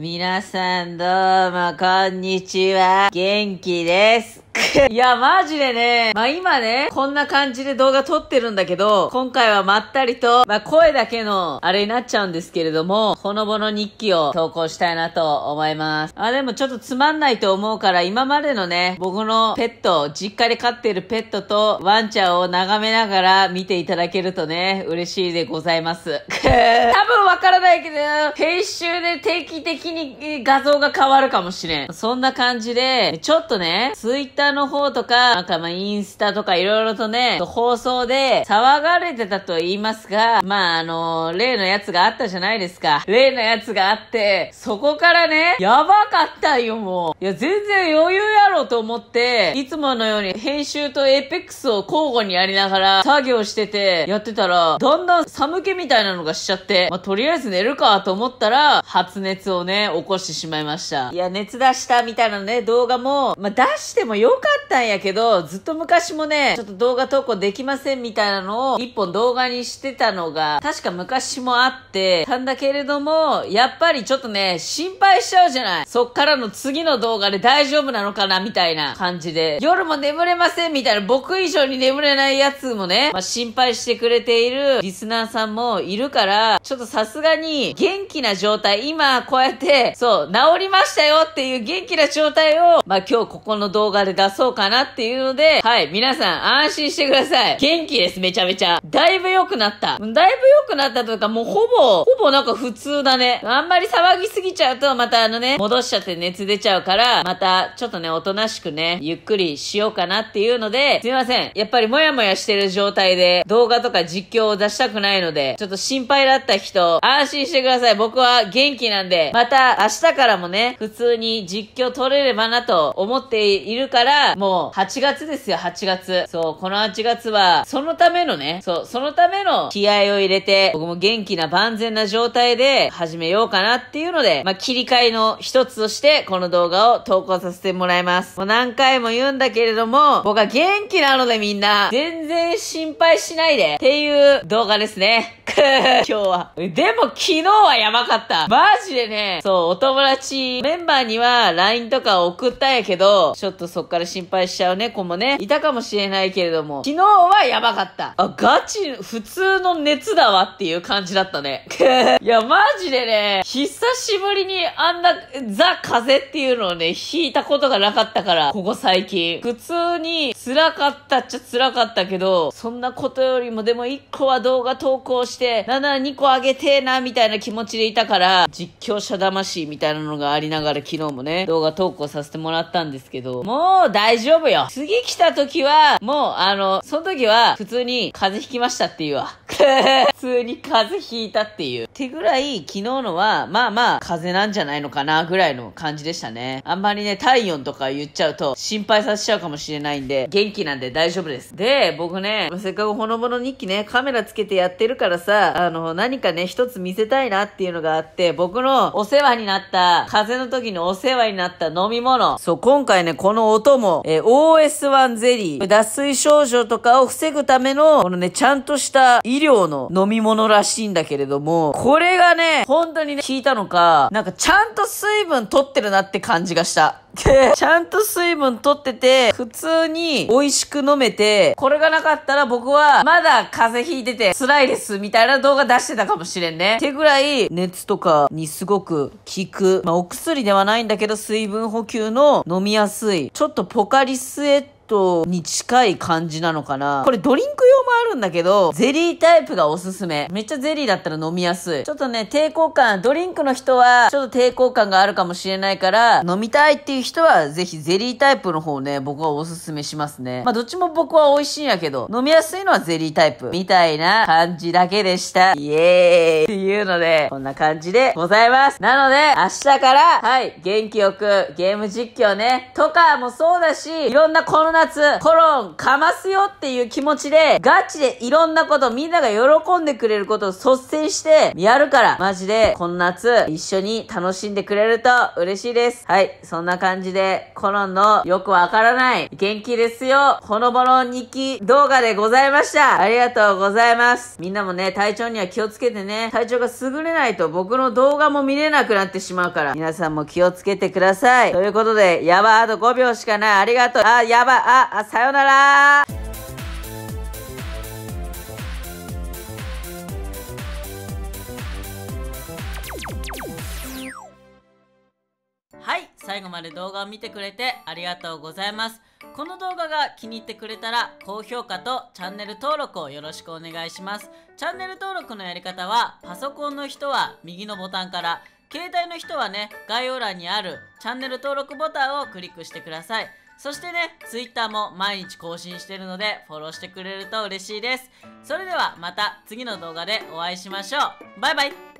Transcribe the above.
皆さんどうもこんにちは。元気です。いや、マジでね、まあ今ね、こんな感じで動画撮ってるんだけど、今回はまったりと、まあ声だけの、あれになっちゃうんですけれども、ほのぼの日記を投稿したいなと思います。あ、でもちょっとつまんないと思うから、今までのね、僕のペット、実家で飼ってるペットとワンちゃんを眺めながら見ていただけるとね、嬉しいでございます。多分わからないけど、編集で定期的に画像が変わるかもしれん。そんな感じで、ちょっとね、ツイッタータの方とか、なんかまあインスタとかいろいろとね、放送で騒がれてたと言いますが、まああの例のやつがあったじゃないですか。例のやつがあって、そこからね、やばかったよもう。いや全然余裕やろと思って、いつものように編集とエイペックスを交互にやりながら作業しててやってたら、だんだん寒気みたいなのがしちゃって、まあ、とりあえず寝るかと思ったら、発熱をね、起こしてしまいました。いや、熱出したみたいなね、動画も、まあ、出してもよかったんやけど、ずっと昔もね、ちょっと動画投稿できませんみたいなのを一本動画にしてたのが、確か昔もあってたんだけれども、やっぱりちょっとね、心配しちゃうじゃない。そっからの次の動画で大丈夫なのかなみたいな感じで。夜も眠れませんみたいな、僕以上に眠れないやつもね、まあ、心配してくれているリスナーさんもいるから、ちょっとさすがに元気な状態、今こうやって、そう、治りましたよっていう元気な状態を、まあ今日ここの動画で出出そうかなっていうので、はい、皆さん安心してください。元気です、めちゃめちゃ。だいぶ良くなった。だいぶ良くなったというか、もうほぼ、ほぼなんか普通だね。あんまり騒ぎすぎちゃうと、またあのね、戻しちゃって熱出ちゃうから、またちょっとね、おとなしくね、ゆっくりしようかなっていうので、すいません。やっぱりもやもやしてる状態で、動画とか実況を出したくないので、ちょっと心配だった人、安心してください。僕は元気なんで、また明日からもね、普通に実況撮れればなと思っているから、ら、もう8月ですよ、8月。そう、この8月は、そのためのね、そう、そのための気合を入れて、僕も元気な万全な状態で始めようかなっていうので、まあ、切り替えの一つとして、この動画を投稿させてもらいます。もう何回も言うんだけれども、僕は元気なのでみんな、全然心配しないでっていう動画ですね。今日は。でも昨日はやばかった。マジでね、そう、お友達、メンバーには LINE とか送ったんやけど、ちょっとそっから心配しちゃう猫もね、いたかもしれないけれども、昨日はやばかった。あ、ガチ、普通の熱だわっていう感じだったね。いや、マジでね、久しぶりにあんな、ザ・風っていうのをね、引いたことがなかったから、ここ最近。普通に辛かったっちゃ辛かったけど、そんなことよりもでも一個は動画投稿して、て、7、2個あげてーな、みたいな気持ちでいたから、実況者魂みたいなのがありながら昨日もね、動画投稿させてもらったんですけど、もう大丈夫よ。次来た時は、もうあの、その時は普通に風邪ひきましたっていうわ。普通に風邪ひいたっていう。ってぐらい、昨日のは、まあまあ、風邪なんじゃないのかな、ぐらいの感じでしたね。あんまりね、体温とか言っちゃうと、心配させちゃうかもしれないんで、元気なんで大丈夫です。で、僕ね、せっかくほのぼの日記ね、カメラつけてやってるからさ、さ、あの、何かね、一つ見せたいなっていうのがあって、僕のお世話になった、風邪の時にお世話になった飲み物。そう、今回ね、この音も、えー、OS1 ゼリー、脱水症状とかを防ぐための、このね、ちゃんとした医療の飲み物らしいんだけれども、これがね、本当にね、効いたのか、なんかちゃんと水分取ってるなって感じがした。て、ちゃんと水分取ってて、普通に美味しく飲めて、これがなかったら僕はまだ風邪ひいてて辛いですみたいな動画出してたかもしれんね。ってぐらい熱とかにすごく効く。まあお薬ではないんだけど水分補給の飲みやすい。ちょっとポカリスエットトに近い感じなのかな。これドリンク用もあるんだけど、ゼリータイプがおすすめ。めっちゃゼリーだったら飲みやすい。ちょっとね、抵抗感、ドリンクの人は、ちょっと抵抗感があるかもしれないから、飲みたいっていう人は、ぜひゼリータイプの方ね、僕はおすすめしますね。まあ、どっちも僕は美味しいんやけど、飲みやすいのはゼリータイプ。みたいな感じだけでした。イエーイっていうので、こんな感じでございます。なので、明日から、はい、元気よく、ゲーム実況ね、とかもそうだし、いろんなこの夏、コロンかますよっていう気持ちで、ガチでいろんなこと、みんなが喜んでくれることを率先してやるから、マジで、この夏、一緒に楽しんでくれると嬉しいです。はい、そんな感じで、コロンのよくわからない、元気ですよ、ほのぼの日記動画でございました。ありがとうございます。みんなもね、体調には気をつけてね、体調が優れないと僕の動画も見れなくなってしまうから、皆さんも気をつけてください。ということで、やば、あと5秒しかない。ありがとう。あ、やば、あ、さようならはい最後まで動画を見てくれてありがとうございますこの動画が気に入ってくれたら高評価とチャンネル登録をよろしくお願いしますチャンネル登録のやり方はパソコンの人は右のボタンから携帯の人はね概要欄にあるチャンネル登録ボタンをクリックしてくださいそしてね、Twitter も毎日更新してるので、フォローしてくれると嬉しいです。それではまた次の動画でお会いしましょう。バイバイ